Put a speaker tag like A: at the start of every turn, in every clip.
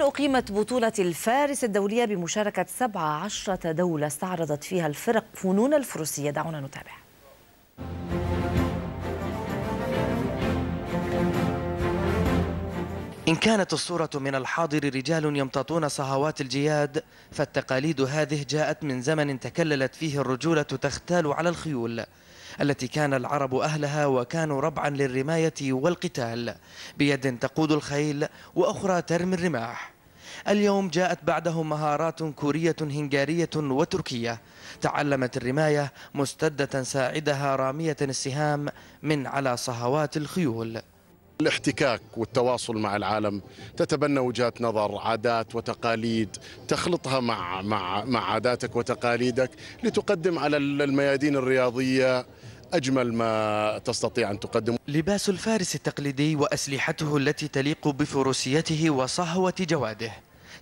A: أقيمت بطولة الفارس الدولية بمشاركة 17 دولة استعرضت فيها الفرق فنون الفروسية دعونا نتابع إن كانت الصورة من الحاضر رجال يمتطون صهوات الجياد فالتقاليد هذه جاءت من زمن تكللت فيه الرجولة تختال على الخيول التي كان العرب أهلها وكانوا ربعا للرماية والقتال بيد تقود الخيل وأخرى ترمي الرماح اليوم جاءت بعدهم مهارات كورية هنغارية وتركية تعلمت الرماية مستدة ساعدها رامية السهام من على صهوات الخيول
B: الاحتكاك والتواصل مع العالم تتبنى وجهات نظر عادات وتقاليد تخلطها مع مع مع عاداتك وتقاليدك لتقدم على الميادين الرياضيه أجمل ما تستطيع أن تقدم
A: لباس الفارس التقليدي وأسلحته التي تليق بفروسيته وصهوة جواده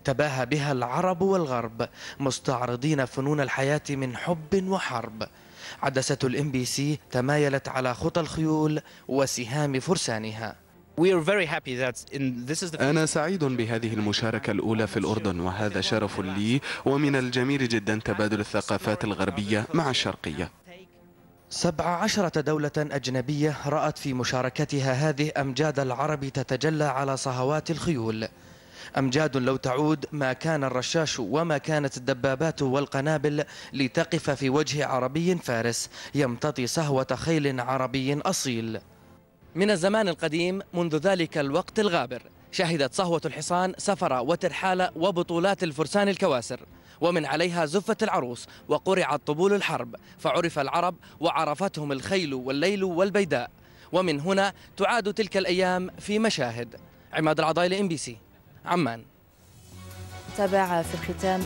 A: تباهى بها العرب والغرب مستعرضين فنون الحياة من حب وحرب عدسة الام بي سي تمايلت على خطى الخيول وسهام فرسانها
B: أنا سعيد بهذه المشاركة الأولى في الأردن وهذا شرف لي ومن الجميل جدا تبادل الثقافات الغربية مع الشرقية
A: سبع عشرة دولة أجنبية رأت في مشاركتها هذه أمجاد العرب تتجلى على صهوات الخيول أمجاد لو تعود ما كان الرشاش وما كانت الدبابات والقنابل لتقف في وجه عربي فارس يمتطي صهوة خيل عربي أصيل من الزمان القديم منذ ذلك الوقت الغابر شهدت صهوة الحصان سفر وترحال وبطولات الفرسان الكواسر ومن عليها زفة العروس وقرعت طبول الحرب فعرف العرب وعرفتهم الخيل والليل والبيداء ومن هنا تعاد تلك الأيام في مشاهد عماد العضايل ام بي سي عمان
B: تابع في الختام